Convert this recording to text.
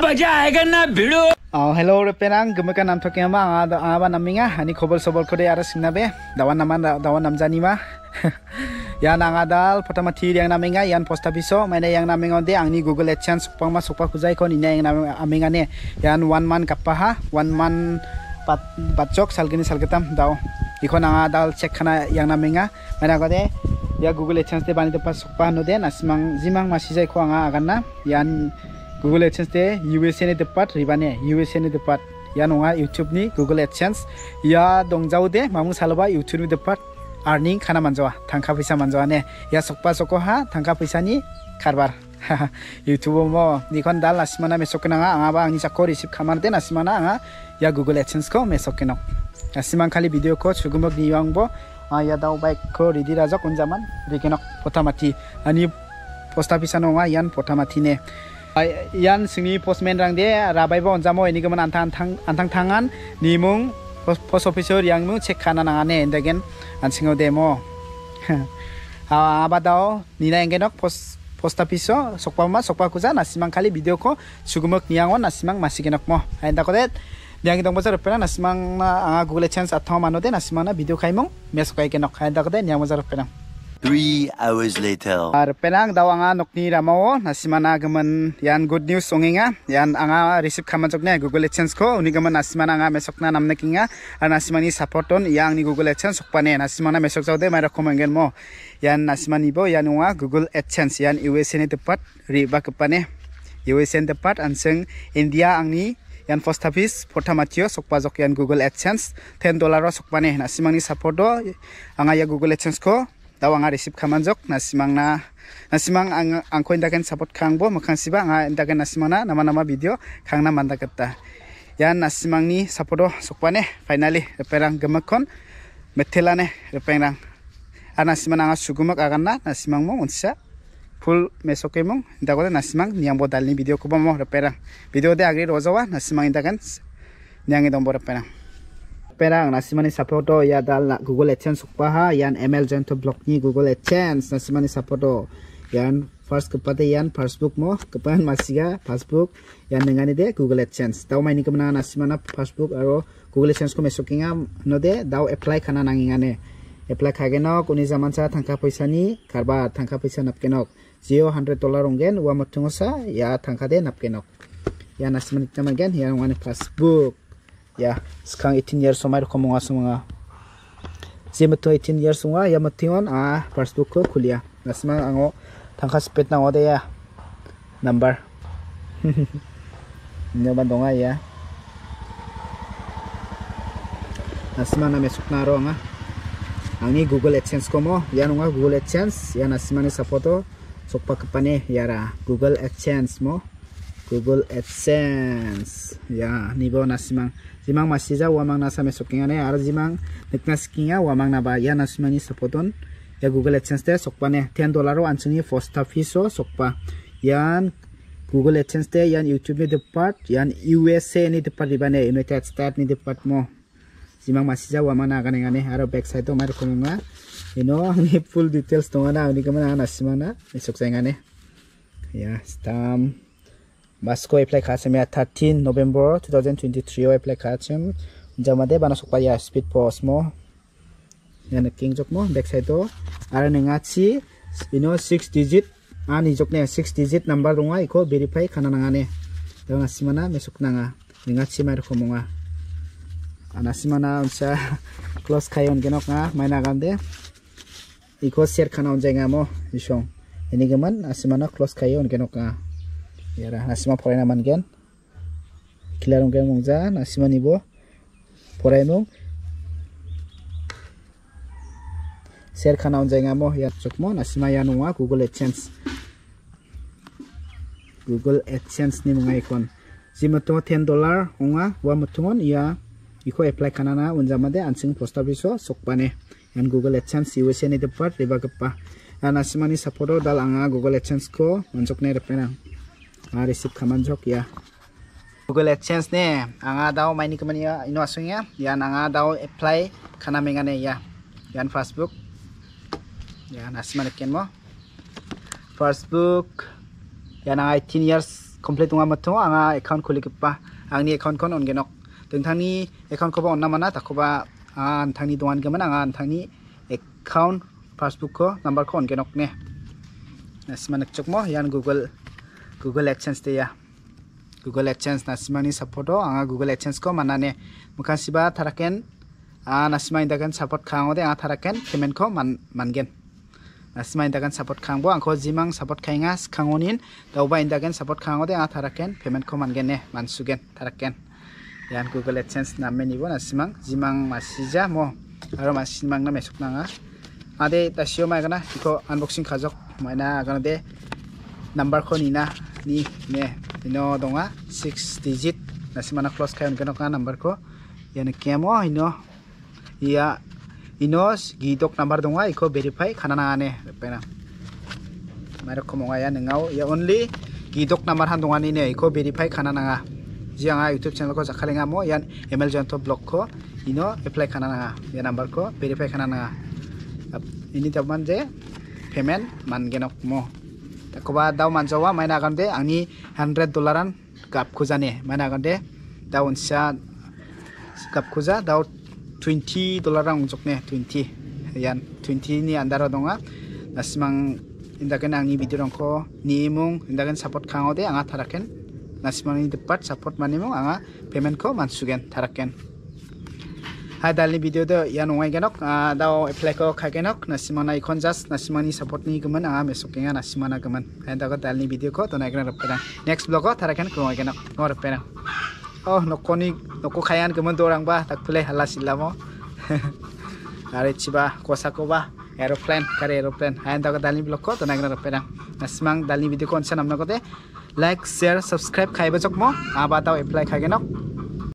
Kan oh, hello repenang gemekan antok yang bang ada apa namanya ini sobol kode ada sing nabe nama dawan nam ya nang adal pertama tiri yang namanya yang post abiso mana yang namanya onde ang google adsense supang mas supa kuzai kon ini yang namanya amenga ne yang one man kapaha one man pat pat cok sal gini sal ketam daw iko nang adal cek mana kode ya google adsense te bani tepas supa no de nasimang zimang masih zai ko anga agana yang Google AdSense te USA ni tepat ribane USA ni tepat ya nonga YouTube ni Google AdSense ya dongjau de mamu salba YouTube ni tepat earning khana manjawa thangkha paisa manjawa ne ya sokpa soko ha thangkha paisa ni karbar YouTube mo nikon dal nasimana mesokna nga anga ba angni sakko receive khamar de nasimana anga ya Google AdSense ko mesokino nasimang khali video ko chugumak ni yangbo ya dau bike ko ready rajak unjaman rikenok potamati ani posta pisa nonga yan potamati ne yan singni postman rang de rabai ba onjamo ini kemen antang antang antang tangan nimung post officer yang mung cek kana nangane endegen an singo demo abadao nina engenok post post office sokpa ma sokpa kuza nasimang kali video ko sugumok niangon nasimang masigenok mo enda kodet diangi dong bazar pena nasimang na anga google chance atau manode nasimang na video kaimong mes kai kenok enda kodet niang bazar pena 3 hours later. Ar penang daw anga nokni ramao nasimana gaman yan good news songinga yan anga receive khaman chokne Google AdSense ko uni gaman nasimana anga mesokna namne kinga ar nasimani supporton yang ni Google AdSense sokpane nasimana mesok chawde mai recommendgen mo yan nasimani bo yan unga Google AdSense yan USA ne tepat riba kepane USA ne tepat anseng India angni yan first office photamatio jok yan Google AdSense 10 dollar sokpane nasimani support do anga ya Google AdSense ko tawang resep sip kaman nasimang na nasimang ang angko indaken support bo makang siba anga simang na nama nama video khangna manda ya yan nasimang ni supporto sukpane finally reperang gemakkon methelane repengrang ana simang nga sugumak na nasimang mo unsa full mesoke mong indakode nasimang bo dalni video kubo mo reperang video de agri simang nasimang niang idong bo reperang perang nasimani supporto ya dal Google AdSense sukpaha yan ML jento blog ni Google AdSense nasimani supporto yan first kepada yan Facebook mo kepan masiga ya Facebook yan dengan ide Google AdSense tau main kemana nasimana Facebook aro Google AdSense ko mesokinga no de dau apply kana nangingane apply khagenok uni zaman sa tangka paisa ni karba thangka paisa napkenok jio 100 dollar ungen wa ya tangka de napkenok ya nasimani gen yang ngane Facebook ya sekarang itin year somai ko monga sunga zemeto itin yer sunga ya mation a ah, first book ko kulia nasma ango tangka spet na ode ya number ne bandonga ah, ya nasma na mesuk na ro nga ah. angni google adsense ko ya nunga google adsense ya nasma ni sapoto sokpa ya ra google adsense mo Google AdSense ya nibo na simang simang masija wamang na same sokinga ne eh. ar simang nikna sikinga wamang na ba ya na ni sapoton ya Google AdSense te sokpa ne 10 dollar o anchini first fees sokpa yan Google AdSense te yan YouTube ni depart yan USA ni depart ibane United States ni depart mo Simang masija wamang na gane gane aro back side to mar kumunga you know ni full details tonga na ni kamana na na ni soksengane ya stamp Basko apply khasim ya 13 November 2023 apply Jamade bana sukpa ya speed post mo Yan na king jok mo back side to Ara na nga digit Ani jok na six digit ah, number runga iko verify kana na nga ne Dawa nga si mana mesuk na nga Nga si mayro ko nga unsa Close kayon genok nga main agam de Iko share kana unja nga mo Ini geman asimana close kayon genok nga Ya nasima यारा gen फरायना मोनगोन क्लियार nasima nibo नासिमानिबो nung. ser kana onjainga ngamo ya chokmo nasima sima ya nuwa google adsense google adsense ni munga ikon jimato 10 dollar onga wa mutungon ya iko apply kana na unjama de ansing post office sokpane yan google adsense usa ni depart reba kepa na ya nasima ni support dal anga google adsense ko onjokne repena receive kaman jok ya Google Adsense ne anga dao maini kamani ya ino ya yan anga dao apply khana mengane ya yan Facebook yan asimane kenmo Facebook yan anga 18 years complete unga matho anga account khuli kipa angni account kon thang ni account ko ba onna mana takoba anga anthangni dongan gaman anga ni account Facebook ko number ko ongenok ne asimane chokmo yan Google Google Adsense te ya Google Adsense nasimani support supporto, anga Google Adsense ko manane Muka siba tharaken a nasima indakan support khango deh a tharaken payment ko man mangen nasima indakan support khangbo angko jimang support khainga skhangonin dawba indakan support khango deh a tharaken payment ko mangen ne mansugen tharaken yan Google Adsense namme nibo nasimang jimang masija mo aro masimang na mesok nanga ade tasio maigana iko unboxing khajok maina agana de number ko na ni ne ino donga 6 digit nasimana close kai unka noka number ko yana kemo ino ya ino gidok number donga iko verify khana na ne pena mara komonga ya ningao ya only gidok number han donga ni ne iko verify khana na jianga youtube channel ko jakhalenga mo yan email janto blog ko ino apply khana na ya number ko verify khana ini teman je payment man genok mo takuba dau manjawa maina gande angi 100 dolaran gap khujani maina gande dau unsa gap khuja dau 20 dolaran ang unjokne 20 yan 20 ni andara donga nasimang indaken angni video rongko ni mung indaken support kang khangode anga tharaken nasimang ini depat support manimung anga payment ko mansugen taraken. hai dal ni video d o yan o ngai genok a dao apply ko kha genok na simana ikon j a s na simani support ni gman a me s o k e n g a na simana gman hai da ko dal ni video ko to na gna rap kana next blog ko t a r a k e n ko ngai genok no rap pena oh nokoni noko khayan gman dorang ba tak pule hala silamo are chiba kosa ko ba aeroplane a r k ए र ो प ् ल े a करे एरोप्लेन हायन तक दालि ब a ल e क a तनागना र a े र ा a स म ां दालि भिडियो को अ न n न हमना कोते लाइक शेयर s ब ् स क ् र ा इ ब खाइबे चकमो आबा ताव एप्लाई ख g ग n o k